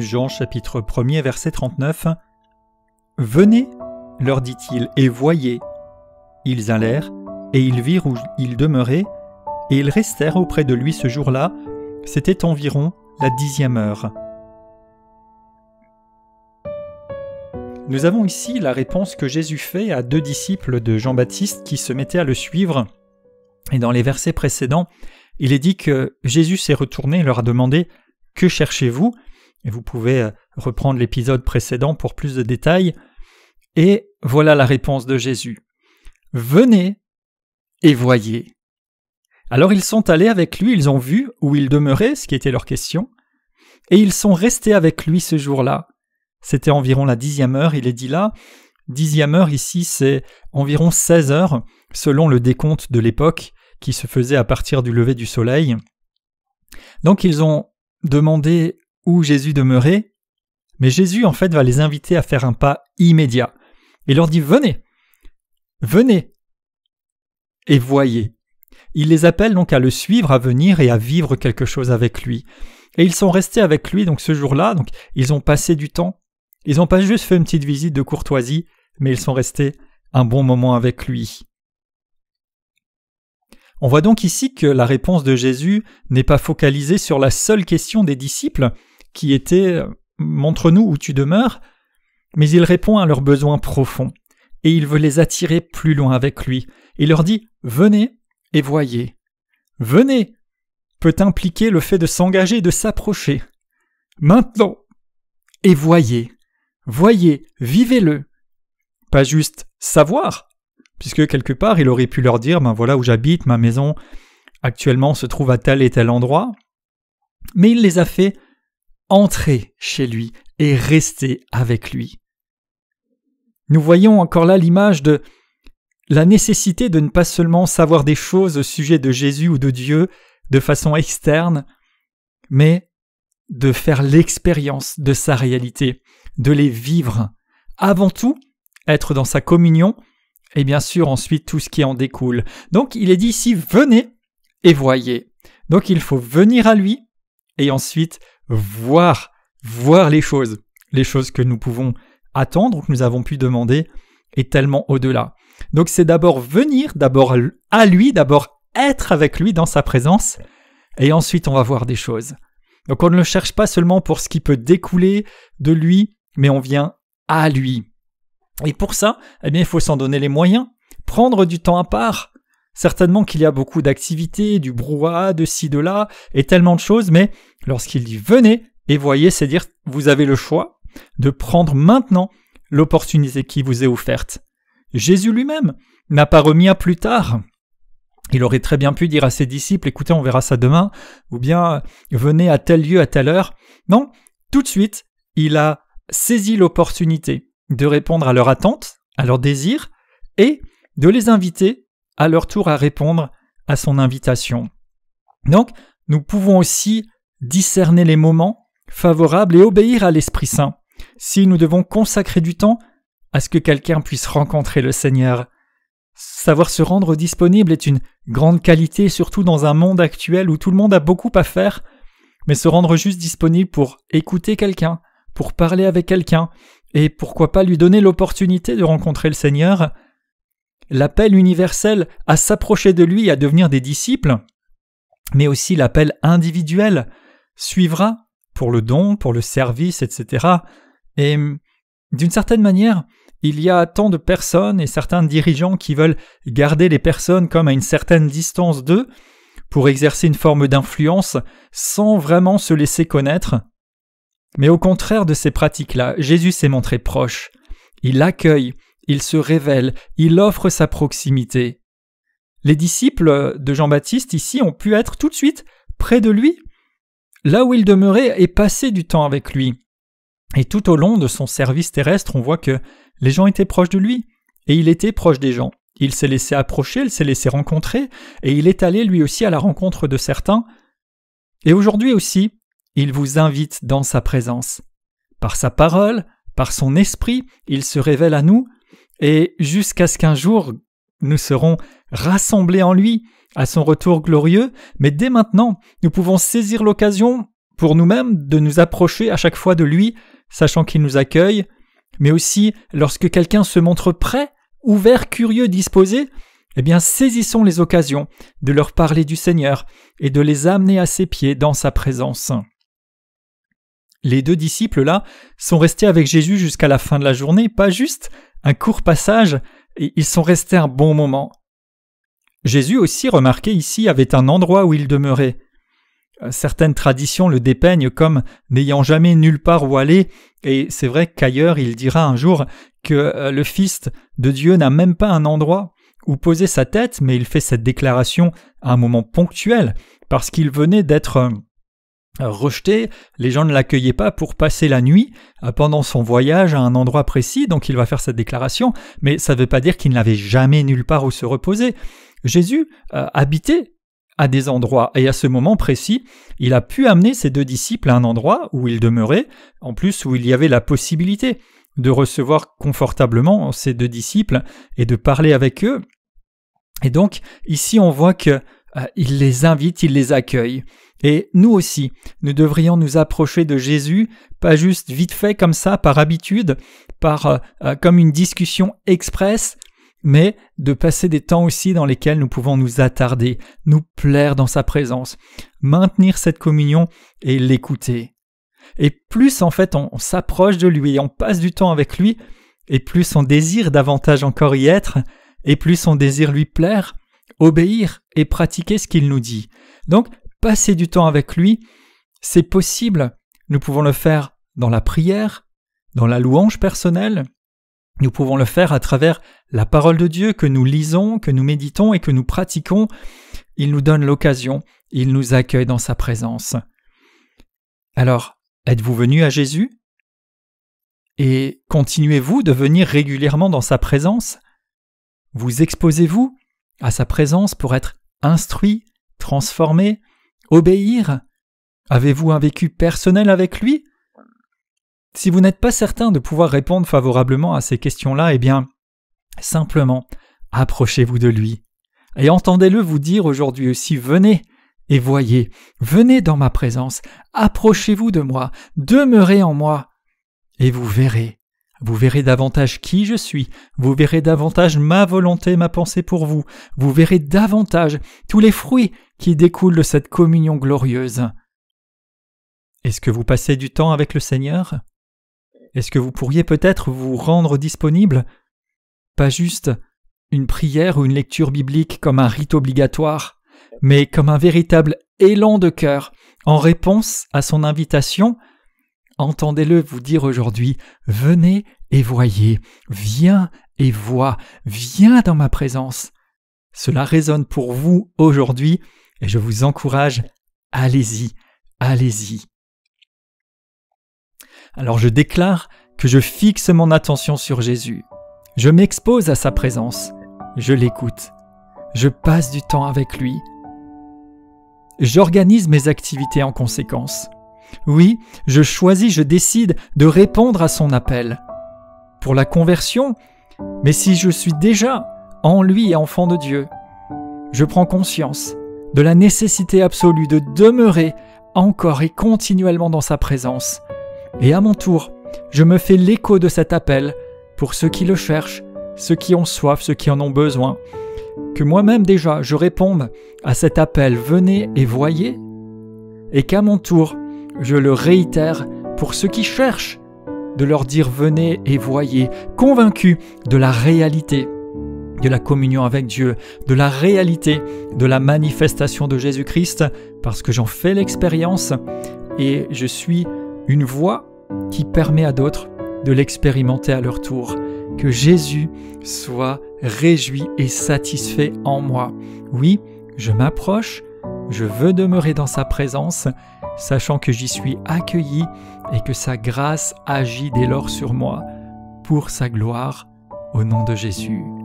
Jean chapitre 1er verset 39 Venez, leur dit-il, et voyez. Ils allèrent, et ils virent où il demeurait, et ils restèrent auprès de lui ce jour-là, c'était environ la dixième heure. Nous avons ici la réponse que Jésus fait à deux disciples de Jean-Baptiste qui se mettaient à le suivre. Et dans les versets précédents, il est dit que Jésus s'est retourné et leur a demandé Que cherchez-vous et vous pouvez euh, reprendre l'épisode précédent pour plus de détails. Et voilà la réponse de Jésus. Venez et voyez. Alors ils sont allés avec lui, ils ont vu où il demeurait, ce qui était leur question, et ils sont restés avec lui ce jour-là. C'était environ la dixième heure, il est dit là. Dixième heure ici, c'est environ 16 heures, selon le décompte de l'époque, qui se faisait à partir du lever du soleil. Donc ils ont demandé où Jésus demeurait, mais Jésus en fait va les inviter à faire un pas immédiat. Il leur dit Venez, venez et voyez. Il les appelle donc à le suivre, à venir et à vivre quelque chose avec lui. Et ils sont restés avec lui donc ce jour-là, donc ils ont passé du temps. Ils n'ont pas juste fait une petite visite de courtoisie, mais ils sont restés un bon moment avec lui. On voit donc ici que la réponse de Jésus n'est pas focalisée sur la seule question des disciples, qui était euh, Montre-nous où tu demeures, mais il répond à leurs besoins profonds, et il veut les attirer plus loin avec lui. et leur dit Venez et voyez. Venez peut impliquer le fait de s'engager de s'approcher. Maintenant Et voyez. Voyez, vivez-le. Pas juste savoir, puisque quelque part il aurait pu leur dire ben voilà où j'habite, ma maison actuellement se trouve à tel et tel endroit. Mais il les a fait entrer chez lui et rester avec lui. Nous voyons encore là l'image de la nécessité de ne pas seulement savoir des choses au sujet de Jésus ou de Dieu de façon externe, mais de faire l'expérience de sa réalité, de les vivre. Avant tout, être dans sa communion, et bien sûr ensuite tout ce qui en découle. Donc il est dit ici, venez et voyez. Donc il faut venir à lui, et ensuite voir, voir les choses, les choses que nous pouvons attendre, que nous avons pu demander, est tellement au-delà. Donc c'est d'abord venir, d'abord à lui, d'abord être avec lui dans sa présence, et ensuite on va voir des choses. Donc on ne le cherche pas seulement pour ce qui peut découler de lui, mais on vient à lui. Et pour ça, eh bien, il faut s'en donner les moyens, prendre du temps à part, Certainement qu'il y a beaucoup d'activités, du brouhaha, de ci, de là, et tellement de choses, mais lorsqu'il dit venez et voyez, c'est dire vous avez le choix de prendre maintenant l'opportunité qui vous est offerte. Jésus lui-même n'a pas remis à plus tard. Il aurait très bien pu dire à ses disciples, écoutez, on verra ça demain, ou bien venez à tel lieu, à telle heure. Non, tout de suite, il a saisi l'opportunité de répondre à leur attente, à leur désir, et de les inviter à leur tour à répondre à son invitation. Donc, nous pouvons aussi discerner les moments favorables et obéir à l'Esprit Saint, si nous devons consacrer du temps à ce que quelqu'un puisse rencontrer le Seigneur. Savoir se rendre disponible est une grande qualité, surtout dans un monde actuel où tout le monde a beaucoup à faire, mais se rendre juste disponible pour écouter quelqu'un, pour parler avec quelqu'un, et pourquoi pas lui donner l'opportunité de rencontrer le Seigneur, l'appel universel à s'approcher de lui et à devenir des disciples, mais aussi l'appel individuel suivra pour le don, pour le service, etc. Et hum, d'une certaine manière, il y a tant de personnes et certains dirigeants qui veulent garder les personnes comme à une certaine distance d'eux pour exercer une forme d'influence sans vraiment se laisser connaître. Mais au contraire de ces pratiques-là, Jésus s'est montré proche. Il accueille, il se révèle, il offre sa proximité. Les disciples de Jean-Baptiste ici ont pu être tout de suite près de lui, là où il demeurait et passer du temps avec lui. Et tout au long de son service terrestre, on voit que les gens étaient proches de lui, et il était proche des gens. Il s'est laissé approcher, il s'est laissé rencontrer, et il est allé lui aussi à la rencontre de certains. Et aujourd'hui aussi, il vous invite dans sa présence. Par sa parole, par son esprit, il se révèle à nous, et jusqu'à ce qu'un jour nous serons rassemblés en lui, à son retour glorieux, mais dès maintenant, nous pouvons saisir l'occasion pour nous-mêmes de nous approcher à chaque fois de lui, sachant qu'il nous accueille, mais aussi lorsque quelqu'un se montre prêt, ouvert, curieux, disposé, eh bien saisissons les occasions de leur parler du Seigneur et de les amener à ses pieds dans sa présence. Les deux disciples là sont restés avec Jésus jusqu'à la fin de la journée, pas juste un court passage, et ils sont restés un bon moment. Jésus aussi, remarqué ici, avait un endroit où il demeurait. Euh, certaines traditions le dépeignent comme n'ayant jamais nulle part où aller, et c'est vrai qu'ailleurs il dira un jour que euh, le Fils de Dieu n'a même pas un endroit où poser sa tête, mais il fait cette déclaration à un moment ponctuel, parce qu'il venait d'être euh, rejeté, les gens ne l'accueillaient pas pour passer la nuit euh, pendant son voyage à un endroit précis, donc il va faire cette déclaration, mais ça ne veut pas dire qu'il n'avait jamais nulle part où se reposer. Jésus euh, habitait à des endroits, et à ce moment précis, il a pu amener ses deux disciples à un endroit où ils demeuraient, en plus où il y avait la possibilité de recevoir confortablement ses deux disciples et de parler avec eux. Et donc, ici, on voit qu'il euh, les invite, il les accueille. Et nous aussi, nous devrions nous approcher de Jésus, pas juste vite fait comme ça, par habitude, par euh, euh, comme une discussion expresse, mais de passer des temps aussi dans lesquels nous pouvons nous attarder, nous plaire dans sa présence, maintenir cette communion et l'écouter. Et plus en fait on, s'approche de lui et on passe du temps avec lui, et plus on désire davantage encore y être, et plus on désire lui plaire, obéir et pratiquer ce qu'il nous dit. Donc passer du temps avec lui, c'est possible. Nous pouvons le faire dans la prière, dans la louange personnelle, nous pouvons le faire à travers la parole de Dieu que nous lisons, que nous méditons et que nous pratiquons. Il nous donne l'occasion, il nous accueille dans sa présence. Alors, êtes-vous venu à Jésus Et continuez-vous de venir régulièrement dans sa présence Vous exposez-vous à sa présence pour être instruit, transformé Obéir Avez-vous un vécu personnel avec lui Si vous n'êtes pas certain de pouvoir répondre favorablement à ces questions-là, eh bien, simplement, approchez-vous de lui. Et entendez-le vous dire aujourd'hui aussi, venez et voyez, venez dans ma présence, approchez-vous de moi, demeurez en moi, et vous verrez. Vous verrez davantage qui je suis, vous verrez davantage ma volonté, ma pensée pour vous, vous verrez davantage tous les fruits qui découle de cette communion glorieuse. Est-ce que vous passez du temps avec le Seigneur Est-ce que vous pourriez peut-être vous rendre disponible Pas juste une prière ou une lecture biblique comme un rite obligatoire, mais comme un véritable élan de cœur en réponse à son invitation. Entendez-le vous dire aujourd'hui, venez et voyez, viens et vois, viens dans ma présence. Cela résonne pour vous aujourd'hui et je vous encourage, allez-y, allez-y. Alors je déclare que je fixe mon attention sur Jésus. Je m'expose à sa présence. Je l'écoute. Je passe du temps avec lui. J'organise mes activités en conséquence. Oui, je choisis, je décide de répondre à son appel. Pour la conversion, mais si je suis déjà en lui et enfant de Dieu, je prends conscience de la nécessité absolue de demeurer encore et continuellement dans sa présence. Et à mon tour, je me fais l'écho de cet appel pour ceux qui le cherchent, ceux qui ont soif, ceux qui en ont besoin. Que moi-même déjà je réponde à cet appel venez et voyez, et qu'à mon tour je le réitère pour ceux qui cherchent, de leur dire venez et voyez, convaincus de la réalité de la communion avec Dieu, de la réalité de la manifestation de Jésus-Christ, parce que j'en fais l'expérience et je suis une voix qui permet à d'autres de l'expérimenter à leur tour. Que Jésus soit réjoui et satisfait en moi. Oui, je m'approche, je veux demeurer dans sa présence, sachant que j'y suis accueilli et que sa grâce agit dès lors sur moi, pour sa gloire, au nom de Jésus.